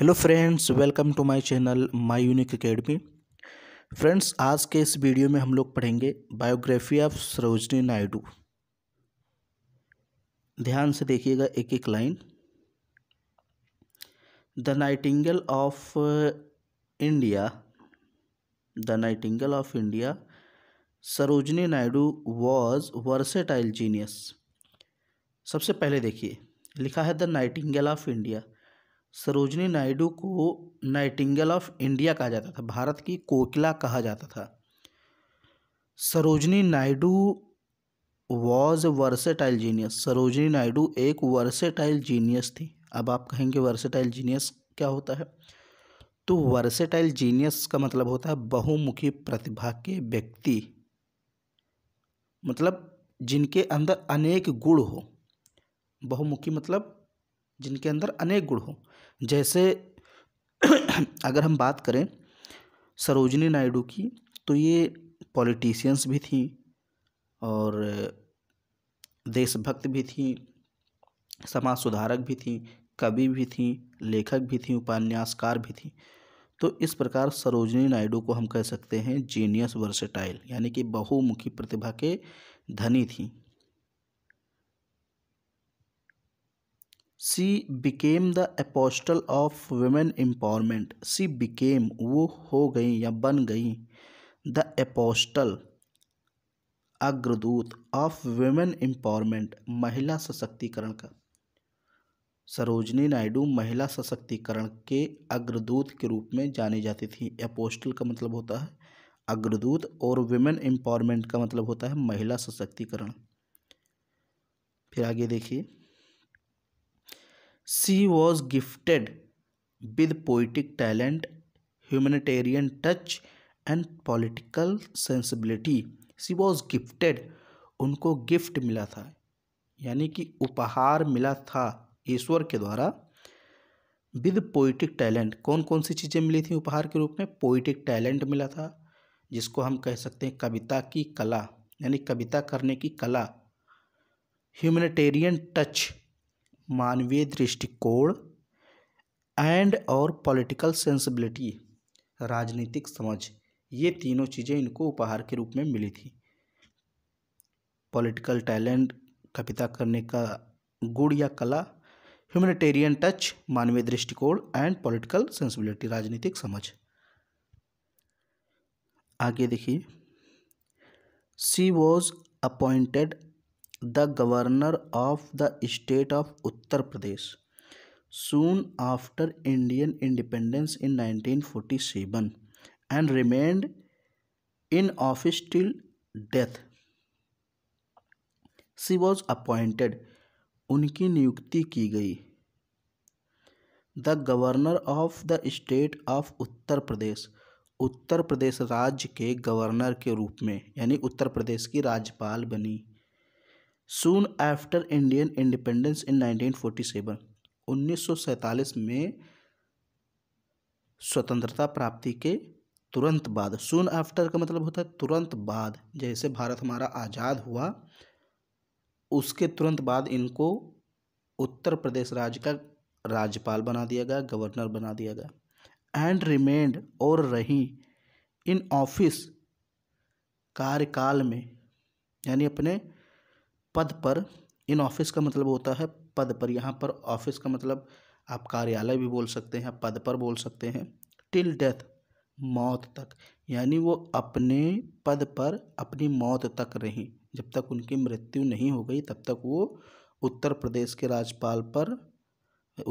Hello friends welcome to my channel my unique academy friends आज के इस video में हम लोग पढ़ेंगे बायोग्राफी ऑफ सरोजनी नायडू ध्यान से देखिएगा एक एक line the nightingale of India the nightingale of India Sarojini Naidu was versatile genius सबसे पहले देखिए लिखा है the nightingale of India Sarojini Naidu को नाइटिंगल ऑफ इंडिया कहा जाता था भारत की कोकिला कहा जाता था Sarojini Naidu was versatile genius Sarojini Naidu एक वर्सेटाइल जीनियस थी अब आप कहेंगे वर्सेटाइल जीनियस क्या होता है तो वर्सेटाइल जीनियस का मतलब होता है बहुमुखी प्रतिभा के व्यक्ति मतलब जिनके अंदर अनेक गुण हो बहुमुखी मतलब जिनके अंदर अनेक गुण हो जैसे अगर हम बात करें सरोजनी नायडू की तो ये पॉलिटिशियंस भी थी और देशभक्त भी थी समाज सुधारक भी थी कवि भी थी लेखक भी थी उपन्यासकार भी थी तो इस प्रकार सरोजनी नायडू को हम कह सकते हैं जीनियस वर्सेटाइल यानी कि बहुमुखी प्रतिभा के धनी थी she became the apostle of women empowerment she became वो हो गई या बन गई द अपोस्टल अग्रदूत ऑफ वुमेन एम्पावरमेंट महिला सशक्तिकरण का सरोजनी नायडू महिला सशक्तिकरण के अग्रदूत के रूप में जानी जाती थी अपोस्टल का मतलब होता है अग्रदूत और वुमेन एम्पावरमेंट का मतलब होता है महिला सशक्तिकरण फिर आगे देखिए She was gifted with poetic talent, humanitarian touch and political sensibility. She was gifted. उनको गिफ्ट मिला था यानी कि उपहार मिला था ईश्वर के द्वारा विद पोइटिक टैलेंट कौन कौन सी चीज़ें मिली थी उपहार के रूप में पोइटिक टैलेंट मिला था जिसको हम कह सकते हैं कविता की कला यानी कविता करने की कला ह्यूमनिटेरियन टच मानवीय दृष्टिकोण एंड और पॉलिटिकल सेंसिबिलिटी राजनीतिक समझ ये तीनों चीज़ें इनको उपहार के रूप में मिली थी पॉलिटिकल टैलेंट कविता करने का गुण या कला ह्यूमनिटेरियन टच मानवीय दृष्टिकोण एंड पॉलिटिकल सेंसिबिलिटी राजनीतिक समझ आगे देखिए she was appointed the governor of the state of Uttar Pradesh Indian independence in nineteen in 1947 and remained in office till death she was appointed उनकी नियुक्ति की गई the governor of the state of Uttar Pradesh Uttar Pradesh राज्य के गवर्नर के रूप में यानी उत्तर प्रदेश की राज्यपाल बनी soon after Indian independence in 1947 1947 में स्वतंत्रता प्राप्ति के तुरंत बाद सून आफ्टर का मतलब होता है तुरंत बाद जैसे भारत हमारा आज़ाद हुआ उसके तुरंत बाद इनको उत्तर प्रदेश राज्य का राज्यपाल बना दिया गया गवर्नर बना दिया गया एंड रिमेंड और रही इन ऑफिस कार्यकाल में यानी अपने पद पर इन ऑफिस का मतलब होता है पद पर यहाँ पर ऑफिस का मतलब आप कार्यालय भी बोल सकते हैं पद पर बोल सकते हैं टिल डेथ मौत तक यानी वो अपने पद पर अपनी मौत तक रहीं जब तक उनकी मृत्यु नहीं हो गई तब तक वो उत्तर प्रदेश के राज्यपाल पर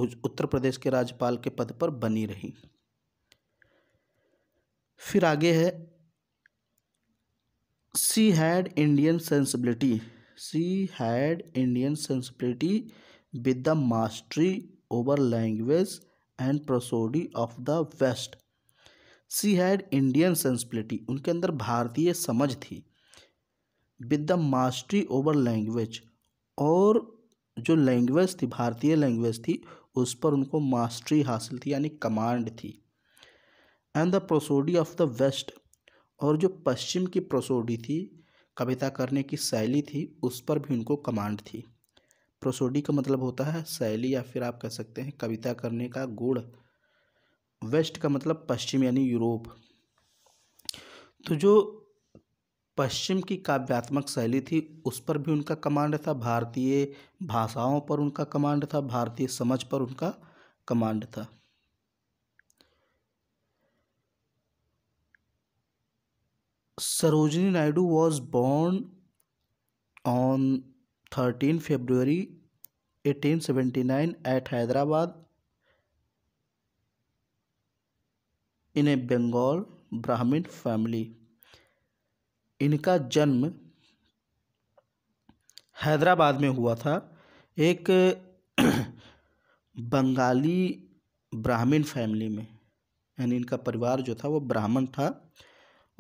उत्तर प्रदेश के राज्यपाल के पद पर बनी रही फिर आगे है she had Indian sensibility she had Indian संस्कृति with the mastery over language and prosody of the west she had Indian संस्कृति उनके अंदर भारतीय समझ थी with the mastery over language और जो लैंग्वेज थी भारतीय लैंग्वेज थी उस पर उनको मास्टरी हासिल थी यानी कमांड थी and the prosody of the west और जो पश्चिम की प्रोसोडी थी कविता करने की शैली थी उस पर भी उनको कमांड थी प्रोसोडी का मतलब होता है शैली या फिर आप कह सकते हैं कविता करने का गुण वेस्ट का मतलब पश्चिम यानी यूरोप तो जो पश्चिम की काव्यात्मक शैली थी उस पर भी उनका कमांड था भारतीय भाषाओं पर उनका कमांड था भारतीय समझ पर उनका कमांड था Sarojini Naidu was born on thirteen February eighteen seventy nine at Hyderabad in a Bengal Brahmin family इनका जन्म हैदराबाद में हुआ था एक बंगाली ब्राह्मण फैमिली में यानी इनका परिवार जो था वो ब्राह्मण था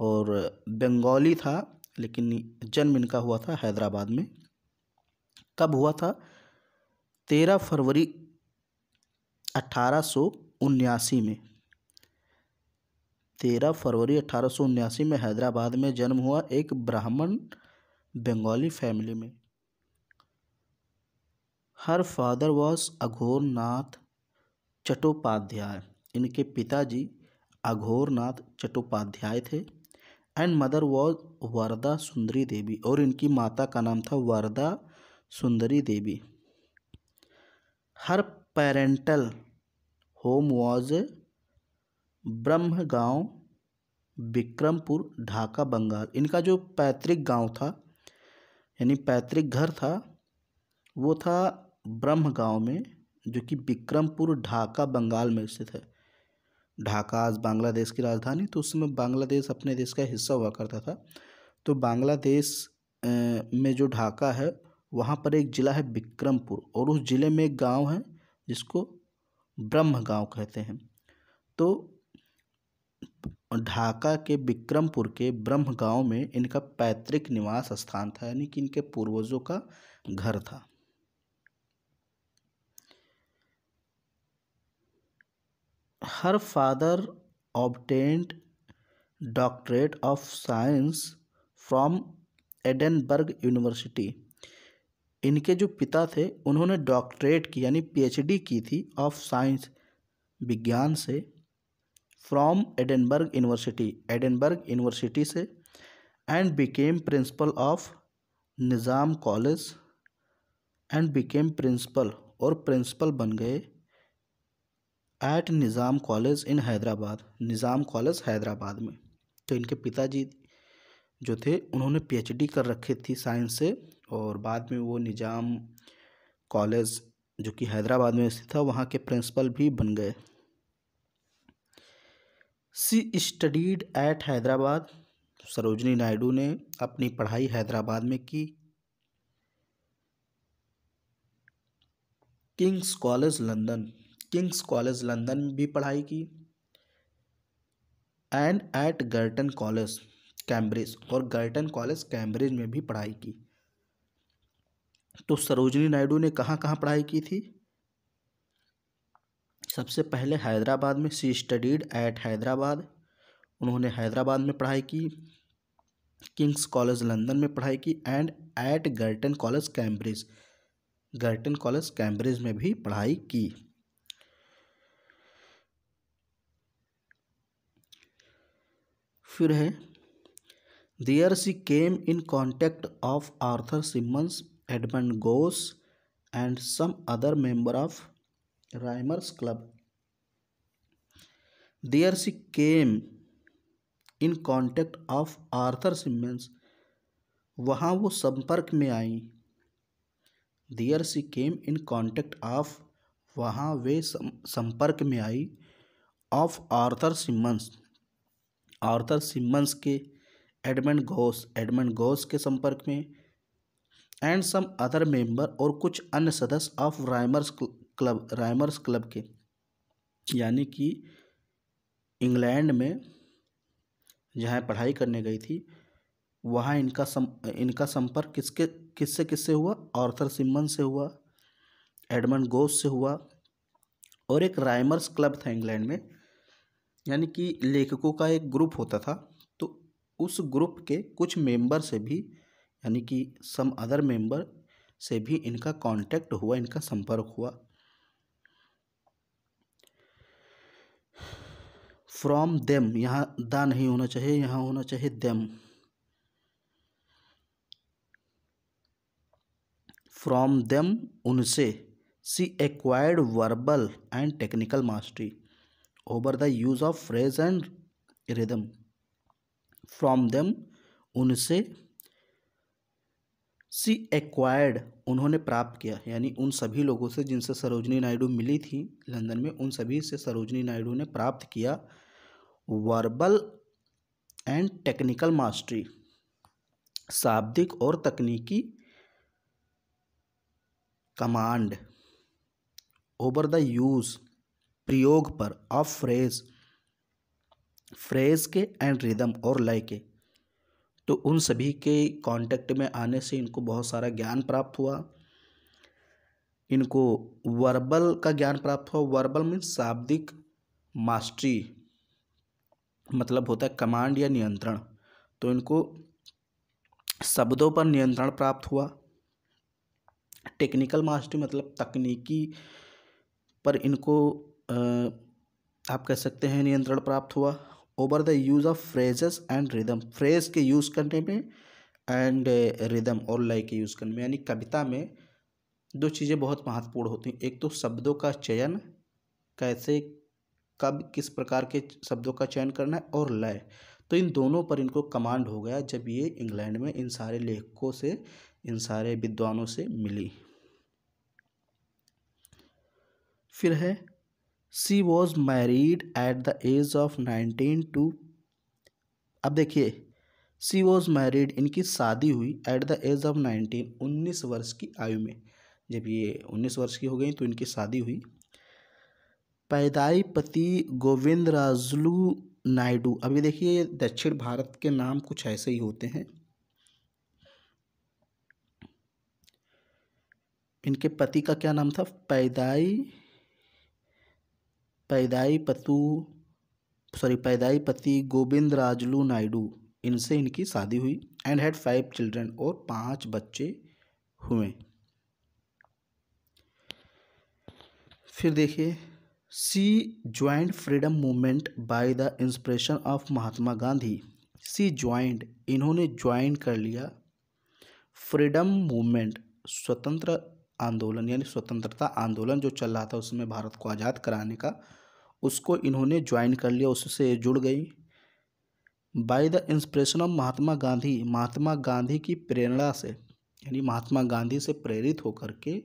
और बंगाली था लेकिन जन्म इनका हुआ था हैदराबाद में कब हुआ था तेरह फरवरी अट्ठारह सौ उन्यासी में तेरह फरवरी अट्ठारह सौ उन्यासी में हैदराबाद में जन्म हुआ एक ब्राह्मण बंगाली फैमिली में her father was Aghornath Chattopadhyay इनके पिताजी अघोरनाथ चट्टोपाध्याय थे एंड मदर वॉज वरदा सुंदरी देवी और इनकी माता का नाम था Varada Sundari Devi her parental home was Brahmgaon Vikrampur Dhaka Bengal इनका जो पैतृक गांव था यानी पैतृक घर था वो था ब्रह्म गाँव में जो कि विक्रमपुर ढाका बंगाल में स्थित है ढाका आज बांग्लादेश की राजधानी तो उस समय बांग्लादेश अपने देश का हिस्सा हुआ करता था तो बांग्लादेश में जो ढाका है वहाँ पर एक ज़िला है बिक्रमपुर और उस ज़िले में एक गांव है जिसको ब्रह्म गांव कहते हैं तो ढाका के बिक्रमपुर के ब्रह्म गांव में इनका पैतृक निवास स्थान था यानी कि इनके पूर्वजों का घर था her father obtained doctorate of science from Edinburgh university इनके जो पिता थे उन्होंने डॉक्टरेट की यानी पीएचडी की थी ऑफ साइंस विज्ञान से from Edinburgh university Edinburgh university से and became principal of Nizam college and became principal और प्रिंसिपल बन गए at Nizam college in Hyderabad Nizam college Hyderabad में तो इनके पिताजी जो थे उन्होंने पीएचडी कर रखी थी साइंस से और बाद में वो निज़ाम कॉलेज जो कि हैदराबाद में स्थित था वहाँ के प्रिंसिपल भी बन गए she studied at Hyderabad Sarojini Naidu ने अपनी पढ़ाई हैदराबाद में की King's college London King's college London में भी पढ़ाई की and at Girton college Cambridge और गर्टन कॉलेज कैम्ब्रिज में भी पढ़ाई की तो सरोजनी नायडू ने कहाँ कहाँ पढ़ाई की थी सबसे पहले हैदराबाद में सी स्टडीड एट हैदराबाद उन्होंने हैदराबाद में पढ़ाई की किंग्स कॉलेज लंदन में पढ़ाई की and at Girton college Cambridge Girton college Cambridge में भी पढ़ाई की फिर है there she came in contact of Arthur Symons Edmund Gosse and some other member of Rhymers club there she came in contact of Arthur Symons वहाँ वो संपर्क में आई दियर she came in contact of वहाँ वे संपर्क में आई of Arthur Symons Arthur Symons के एडमंड गोस एडमंड गोस के संपर्क में एंड सम अदर मेंबर और कुछ अन्य सदस्य of Rhymers club Rhymers club के यानी कि इंग्लैंड में जहाँ पढ़ाई करने गई थी वहाँ इनका सम इनका संपर्क किसके किससे किससे हुआ आर्थर सिमन से हुआ एडमंड गोस से हुआ और एक राइमर्स क्लब था इंग्लैंड में यानी कि लेखकों का एक ग्रुप होता था तो उस ग्रुप के कुछ मेंबर से भी यानी कि सम अदर मेंबर से भी इनका कांटेक्ट हुआ इनका संपर्क हुआ फ्रॉम देम यहाँ दा नहीं होना चाहिए यहाँ होना चाहिए देम फ्रॉम देम उनसे she acquired verbal and technical mastery over the use of phrase and rhythm from them उनसे सी एक्वायर्ड उन्होंने प्राप्त किया यानी उन सभी लोगों से जिनसे सरोजनी नायडू मिली थी लंदन में उन सभी से सरोजनी नायडू ने प्राप्त किया वर्बल एंड टेक्निकल मास्टरी शाब्दिक और तकनीकी कमांड ओवर द यूज़ प्रयोग पर ऑफ फ्रेज फ्रेज के एंड रिदम और लय के तो उन सभी के कांटेक्ट में आने से इनको बहुत सारा ज्ञान प्राप्त हुआ इनको वर्बल का ज्ञान प्राप्त हुआ वर्बल में शाब्दिक मास्टरी मतलब होता है कमांड या नियंत्रण तो इनको शब्दों पर नियंत्रण प्राप्त हुआ टेक्निकल मास्टरी मतलब तकनीकी पर इनको आप कह सकते हैं नियंत्रण प्राप्त हुआ over the use of phrases and rhythm phrase के यूज़ करने में एंड रिदम और लय के यूज़ करने में यानी कविता में दो चीज़ें बहुत महत्वपूर्ण होती हैं एक तो शब्दों का चयन कैसे कब किस प्रकार के शब्दों का चयन करना है और लय तो इन दोनों पर इनको कमांड हो गया जब ये इंग्लैंड में इन सारे लेखकों से इन सारे विद्वानों से मिली फिर है she was married at the age of nineteen two अब देखिए सी वॉज मैरिड इनकी शादी हुई at the age of nineteen उन्नीस वर्ष की आयु में जब ये उन्नीस वर्ष की हो गई तो इनकी शादी हुई पैदाई पति गोविंद राजलू नायडू अभी देखिए दक्षिण भारत के नाम कुछ ऐसे ही होते हैं इनके पति का क्या नाम था पैदाई पैदाई पतु सॉरी पैदाई पति गोविंद राजलू नायडू इनसे इनकी शादी हुई एंड हैड फाइव चिल्ड्रन और पांच बच्चे हुए फिर देखिए she joined freedom movement by the inspiration of Mahatma Gandhi she joined इन्होंने ज्वाइन कर लिया फ्रीडम मूवमेंट स्वतंत्र आंदोलन यानी स्वतंत्रता आंदोलन जो चल रहा था उसमें भारत को आज़ाद कराने का उसको इन्होंने ज्वाइन कर लिया उससे जुड़ गई by the inspiration of Mahatma Gandhi Mahatma Gandhi की प्रेरणा से यानी महात्मा गांधी से प्रेरित होकर के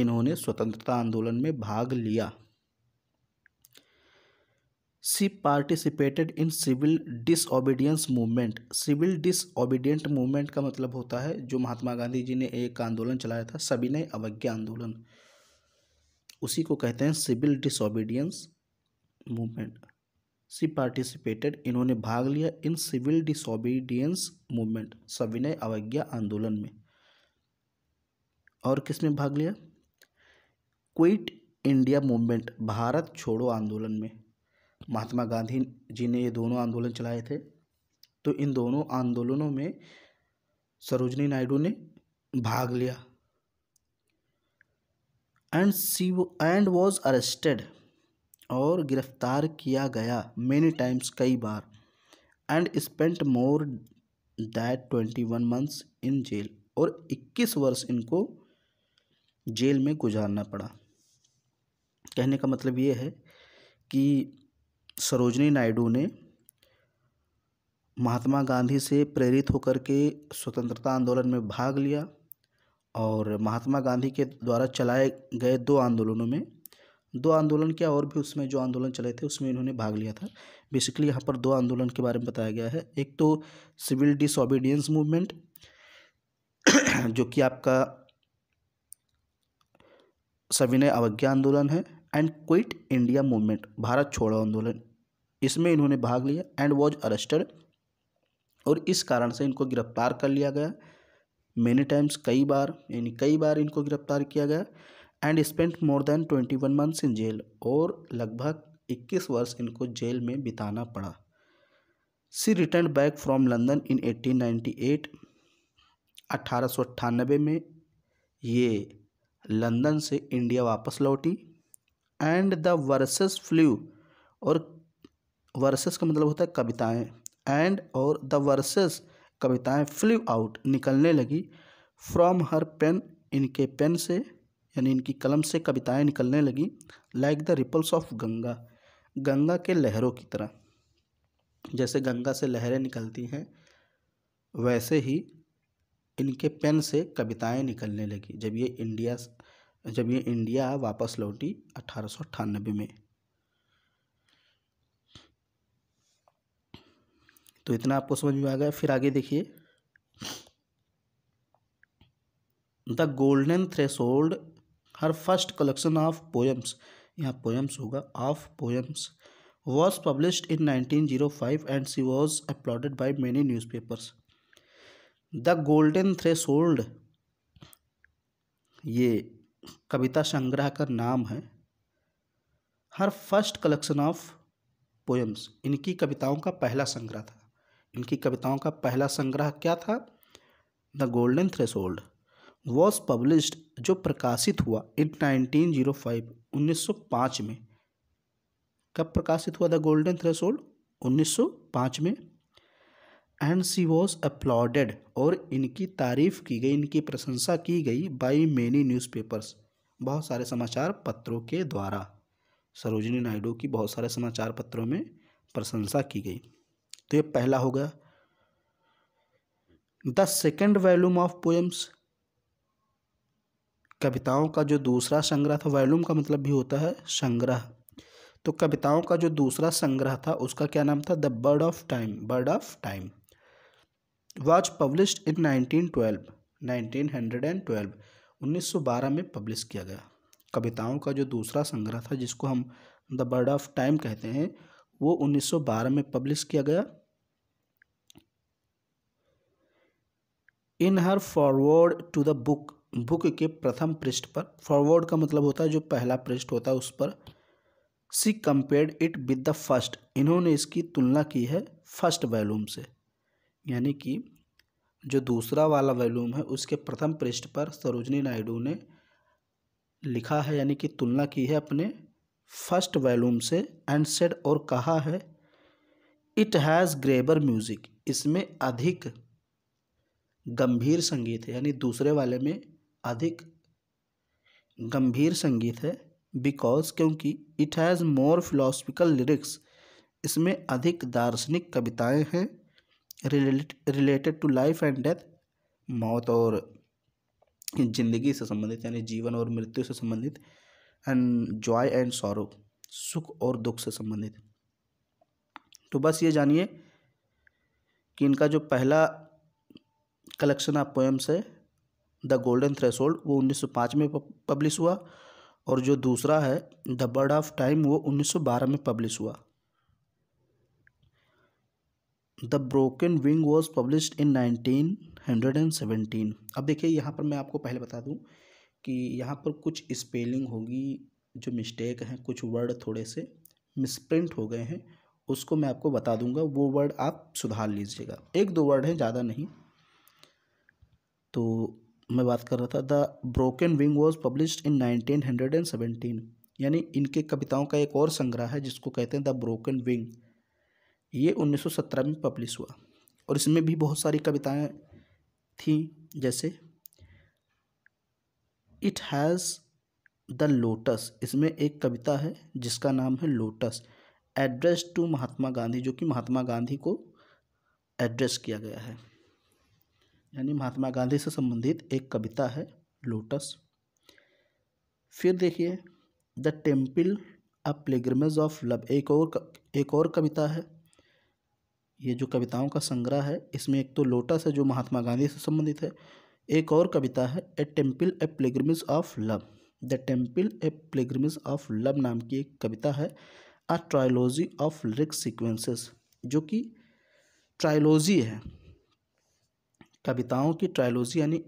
इन्होंने स्वतंत्रता आंदोलन में भाग लिया she participated in civil disobedience movement civil disobedient movement का मतलब होता है जो महात्मा गांधी जी ने एक आंदोलन चलाया था ने अवज्ञा आंदोलन उसी को कहते हैं civil disobedience movement she participated इन्होंने भाग लिया इन सिविल डिसोबीडियंस मूवमेंट सविनय अवज्ञा आंदोलन में और में भाग लिया क्विट इंडिया मूवमेंट भारत छोड़ो आंदोलन में महात्मा गांधी जी ने ये दोनों आंदोलन चलाए थे तो इन दोनों आंदोलनों में सरोजनी नायडू ने भाग लिया and she and was arrested और गिरफ्तार किया गया मैनी टाइम्स कई बार and spent more that twenty one months in jail और इक्कीस वर्ष इनको जेल में गुजारना पड़ा कहने का मतलब ये है कि सरोजनी नायडू ने महात्मा गांधी से प्रेरित होकर के स्वतंत्रता आंदोलन में भाग लिया और महात्मा गांधी के द्वारा चलाए गए दो आंदोलनों में दो आंदोलन क्या और भी उसमें जो आंदोलन चले थे उसमें इन्होंने भाग लिया था बेसिकली यहाँ पर दो आंदोलन के बारे में बताया गया है एक तो सिविल डिसोबीडियंस मूवमेंट जो कि आपका सविनय अवज्ञा आंदोलन है एंड क्विट इंडिया मूवमेंट भारत छोड़ो आंदोलन इसमें इन्होंने भाग लिया एंड वॉज अरेस्टेड और इस कारण से इनको गिरफ्तार कर लिया गया मैनी टाइम्स कई बार यानी कई बार इनको गिरफ्तार किया गया and spent more than twenty one months in jail और लगभग इक्कीस वर्ष इनको जेल में बिताना पड़ा she return back from London in ninety eight अट्ठारह सौ अट्ठानबे में ये लंदन से इंडिया वापस लौटी एंड द वर्सेस फ्लू और वर्सेस का मतलब होता है कविताएं एंड और द वर्सेस कविताएं फ्लू आउट निकलने लगी फ्रॉम हर पेन इनके पेन से यानी इनकी कलम से कविताएं निकलने लगी like the ripples of Ganga Ganga के लहरों की तरह जैसे गंगा से लहरें निकलती हैं वैसे ही इनके पेन से कविताएं निकलने लगी जब ये इंडिया जब ये इंडिया वापस लौटी अठारह में तो इतना आपको समझ में आ गया फिर आगे देखिए the golden threshold her first collection of poems यहाँ पोएम्स होगा of poems was published in 1905 and she was applauded by many newspapers the golden hold ये कविता संग्रह का नाम है her first collection of poems इनकी कविताओं का पहला संग्रह था इनकी कविताओं का पहला संग्रह क्या था the golden threshold was published जो प्रकाशित हुआ इन 1905 1905 में कब प्रकाशित हुआ द गोल्डन सौ पाँच में एंड सी वॉज अप्लॉडेड और इनकी तारीफ की गई इनकी प्रशंसा की गई बाई मेनी न्यूज़पेपर्स बहुत सारे समाचार पत्रों के द्वारा सरोजनी नायडू की बहुत सारे समाचार पत्रों में प्रशंसा की गई तो ये पहला हो गया the second volume of poems कविताओं का जो दूसरा संग्रह था वॉल्यूम का मतलब भी होता है संग्रह तो कविताओं का जो दूसरा संग्रह था उसका क्या नाम था the bird of time bird of time was publish in उन्नीस 1912 1912 में पब्लिश किया गया कविताओं का जो दूसरा संग्रह था जिसको हम द बर्ड ऑफ टाइम कहते हैं वो 1912 में पब्लिश किया गया in her foreword to the book book के प्रथम पृष्ठ पर फॉरवर्ड का मतलब होता है जो पहला पृष्ठ होता है उस पर she compared it with the first इन्होंने इसकी तुलना की है फर्स्ट वैल्यूम से यानी कि जो दूसरा वाला वैल्यूम है उसके प्रथम पृष्ठ पर सरोजनी नायडू ने लिखा है यानी कि तुलना की है अपने फर्स्ट वैल्यूम से एंड सेड और कहा है इट हैज़ ग्रेबर म्यूज़िक इसमें अधिक गंभीर संगीत है यानी दूसरे वाले में अधिक गंभीर संगीत है बिकॉज क्योंकि it has more philosophical lyrics इसमें अधिक दार्शनिक कविताएं हैं related to life and death मौत और जिंदगी से संबंधित यानी जीवन और मृत्यु से संबंधित एंड जॉय एंड सॉरो सुख और दुख से संबंधित तो बस ये जानिए कि इनका जो पहला कलेक्शन ऑफ पोएम्स है द गोल्डन थ्रेसोल्ड वो 1905 में पब्लिश हुआ और जो दूसरा है द बर्ड ऑफ टाइम वो 1912 में पब्लिश हुआ the broken wing was publish in 1917 अब देखिए यहाँ पर मैं आपको पहले बता दूँ कि यहाँ पर कुछ स्पेलिंग होगी जो मिस्टेक हैं कुछ वर्ड थोड़े से मिसप्रिंट हो गए हैं उसको मैं आपको बता दूंगा वो वर्ड आप सुधार लीजिएगा एक दो वर्ड हैं ज़्यादा नहीं तो मैं बात कर रहा था the broken wing was publish in nineteen hundred and seventeen यानी इनके कविताओं का एक और संग्रह है जिसको कहते हैं द ब्रोकन विंग ये 1917 में पब्लिश हुआ और इसमें भी बहुत सारी कविताएं थी जैसे इट हैज़ द लोटस इसमें एक कविता है जिसका नाम है lotus address to Mahatma Gandhi जो कि महात्मा गांधी को एड्रेस किया गया है यानी महात्मा गांधी से संबंधित एक कविता है लोटस फिर देखिए the temple a pilgrimage of love एक और एक और कविता है ये जो कविताओं का संग्रह है इसमें एक तो लोटस है जो महात्मा गांधी से संबंधित है एक और कविता है a temple a pilgrimage of love the temple a pilgrimage of love नाम की एक कविता है a trilogy of lyrics sequences जो कि ट्रायोलॉजी है कविताओं की ट्रायलॉजी यानी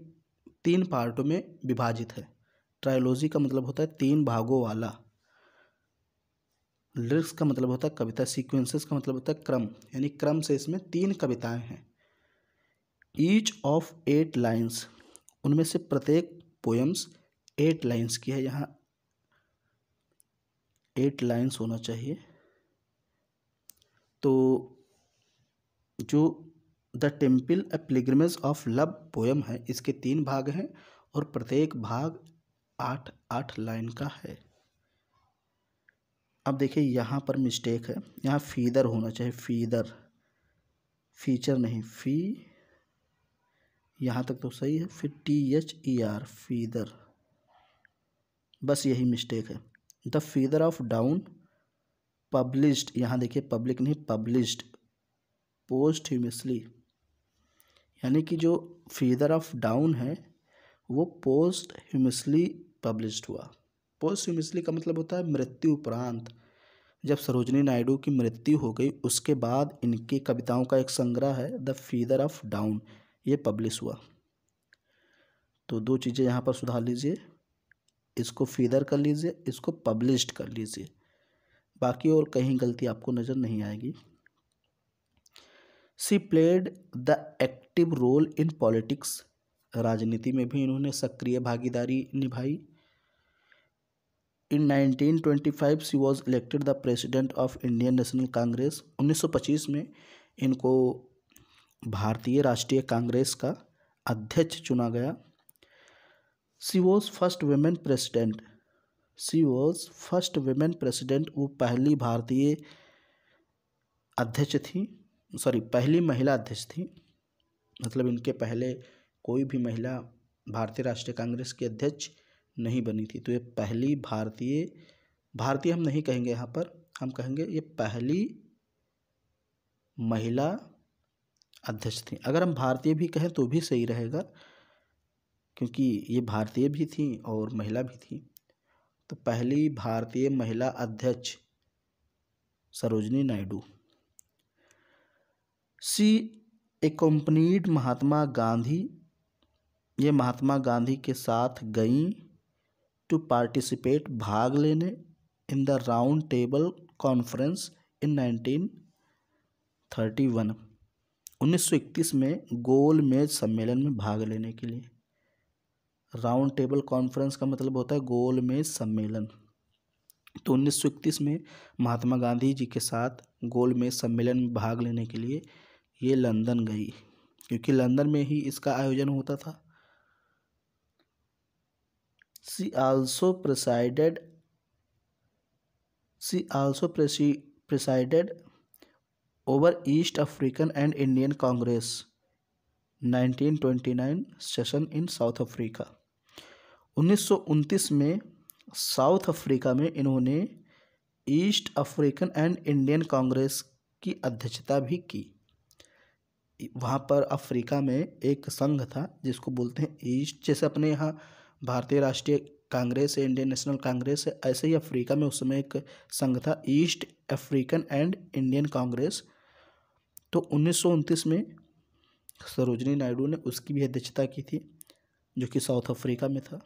तीन पार्टों में विभाजित है ट्रायलॉजी का मतलब होता है तीन भागों वाला लिरिक्स का मतलब होता है कविता सीक्वेंसेस का मतलब होता है क्रम यानी क्रम से इसमें तीन कविताएं हैं ईच ऑफ एट लाइन्स उनमें से प्रत्येक पोएम्स एट लाइन्स की है यहाँ एट लाइन्स होना चाहिए तो जो the temple a pilgrimage of love poem है इसके तीन भाग हैं और प्रत्येक भाग आठ आठ लाइन का है अब देखिए यहाँ पर मिस्टेक है यहाँ फीदर होना चाहिए फीदर फीचर नहीं फी यहाँ तक तो सही है फिर T H E R feather बस यही मिस्टेक है the feather of down published यहाँ देखिए पब्लिक नहीं पब्लिश्ड पोस्ट ह्यूमसली यानी कि जो फीदर ऑफ डाउन है वो पोस्ट ह्यूमसली पब्लिश्ड हुआ पोस्ट ह्यूमसली का मतलब होता है मृत्यु उपरांत जब सरोजनी नायडू की मृत्यु हो गई उसके बाद इनकी कविताओं का एक संग्रह है द फीदर ऑफ डाउन ये पब्लिश हुआ तो दो चीज़ें यहाँ पर सुधार लीजिए इसको फीदर कर लीजिए इसको पब्लिश्ड कर लीजिए बाकी और कहीं गलती आपको नज़र नहीं आएगी she played the active role in politics राजनीति में भी इन्होंने सक्रिय भागीदारी निभाई in 1925 she was elected the president of Indian national congress 1925 में इनको भारतीय राष्ट्रीय कांग्रेस का अध्यक्ष चुना गया she was first women president she was first women president वो पहली भारतीय अध्यक्ष थी सॉरी पहली महिला अध्यक्ष थी मतलब इनके पहले कोई भी महिला भारतीय राष्ट्रीय कांग्रेस की अध्यक्ष नहीं बनी थी तो ये पहली भारतीय भारतीय हम नहीं कहेंगे यहाँ पर हम कहेंगे ये पहली महिला अध्यक्ष थी अगर हम भारतीय भी कहें तो भी सही रहेगा क्योंकि ये भारतीय भी थी और महिला भी थी तो पहली भारतीय महिला अध्यक्ष सरोजनी नायडू सी एकोम्पनीड महात्मा गांधी ये महात्मा गांधी के साथ गई टू पार्टिसिपेट भाग लेने in the round table conference in 1931 1931 में गोल मेज सम्मेलन में भाग लेने के लिए राउंड टेबल कॉन्फ्रेंस का मतलब होता है गोल मेज सम्मेलन तो 1931 में महात्मा गांधी जी के साथ गोल मेज सम्मेलन में भाग लेने के लिए ये लंदन गई क्योंकि लंदन में ही इसका आयोजन होता था she also presided she also presided over east African and Indian congress 1929 session in South Africa 1929 में साउथ अफ्रीका में इन्होंने east African and Indian congress की अध्यक्षता भी की वहाँ पर अफ्रीका में एक संघ था जिसको बोलते हैं ईस्ट जैसे अपने यहाँ भारतीय राष्ट्रीय कांग्रेस है इंडियन नेशनल कांग्रेस है ऐसे ही अफ्रीका में उस समय एक संघ था east African and Indian Congress तो उन्नीस में सरोजनी नायडू ने उसकी भी अध्यक्षता की थी जो कि साउथ अफ्रीका में था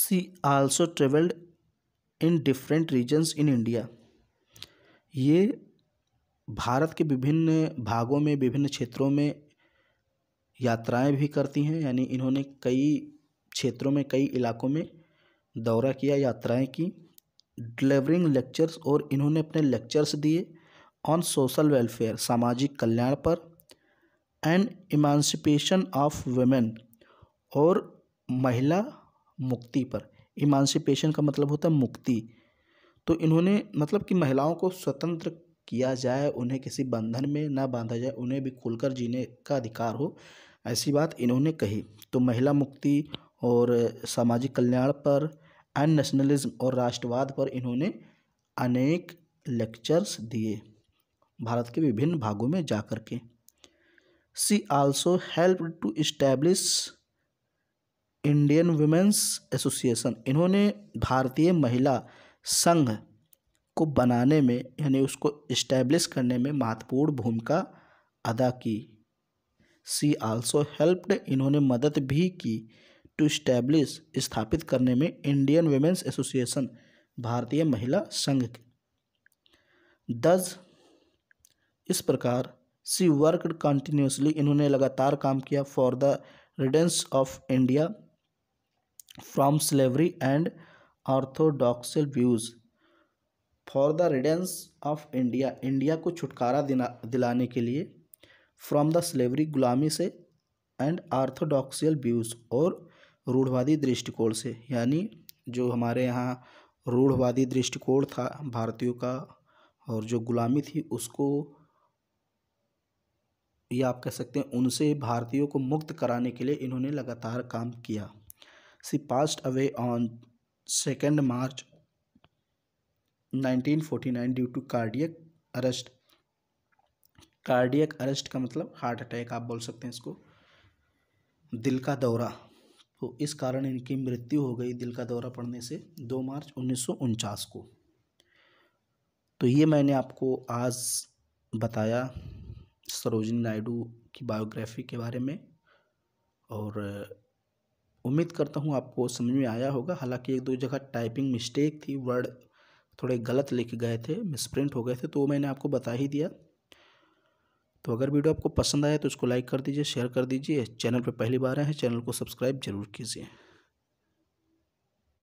she also travelled in different regions in India ये भारत के विभिन्न भागों में विभिन्न क्षेत्रों में यात्राएँ भी करती हैं यानी इन्होंने कई क्षेत्रों में कई इलाकों में दौरा किया यात्राएँ की डिलीवरिंग लेक्चर्स और इन्होंने अपने लेक्चर्स दिए ऑन सोशल वेलफेयर सामाजिक कल्याण पर एंड इमानसिपेशन ऑफ वेमेन और महिला मुक्ति पर इमानसिपेशन का मतलब होता है मुक्ति तो इन्होंने मतलब कि महिलाओं को स्वतंत्र किया जाए उन्हें किसी बंधन में ना बांधा जाए उन्हें भी खुलकर जीने का अधिकार हो ऐसी बात इन्होंने कही तो महिला मुक्ति और सामाजिक कल्याण पर एंड नेशनलिज्म और राष्ट्रवाद पर इन्होंने अनेक लेक्चर्स दिए भारत के विभिन्न भागों में जा कर के she also help to establish Indian women's association इन्होंने भारतीय महिला संघ को बनाने में यानी उसको इस्टेब्लिश करने में महत्वपूर्ण भूमिका अदा की सी आल्सो हेल्प्ड इन्होंने मदद भी की टू इस्टेब्लिश स्थापित करने में इंडियन वेमेंस एसोसिएशन भारतीय महिला संघ की दस इस प्रकार सी वर्क कंटिन्यूसली इन्होंने लगातार काम किया for the riddance of India from slavery and orthodoxal views for the riddance of India India को छुटकारा दिलाने के लिए फ्रॉम द स्लेवरी गुलामी से एंड आर्थोडॉक्सियल व्यूज़ और रूढ़वादी दृष्टिकोण से यानी जो हमारे यहाँ रूढ़वादी दृष्टिकोण था भारतीयों का और जो गुलामी थी उसको ये आप कह सकते हैं उनसे भारतीयों को मुक्त कराने के लिए इन्होंने लगातार काम किया she passed away on second March 1949 due to cardiac arrest cardiac arrest का मतलब हार्ट अटैक आप बोल सकते हैं इसको दिल का दौरा तो इस कारण इनकी मृत्यु हो गई दिल का दौरा पड़ने से 2 मार्च उन्नीस को तो ये मैंने आपको आज बताया सरोजनी नायडू की बायोग्राफी के बारे में और उम्मीद करता हूँ आपको समझ में आया होगा हालांकि एक दो जगह टाइपिंग मिस्टेक थी वर्ड थोड़े गलत लिख गए थे मिसप्रिंट हो गए थे तो वो मैंने आपको बता ही दिया तो अगर वीडियो आपको पसंद आया तो इसको लाइक कर दीजिए शेयर कर दीजिए चैनल पर पहली बार आए हैं चैनल को सब्सक्राइब जरूर कीजिए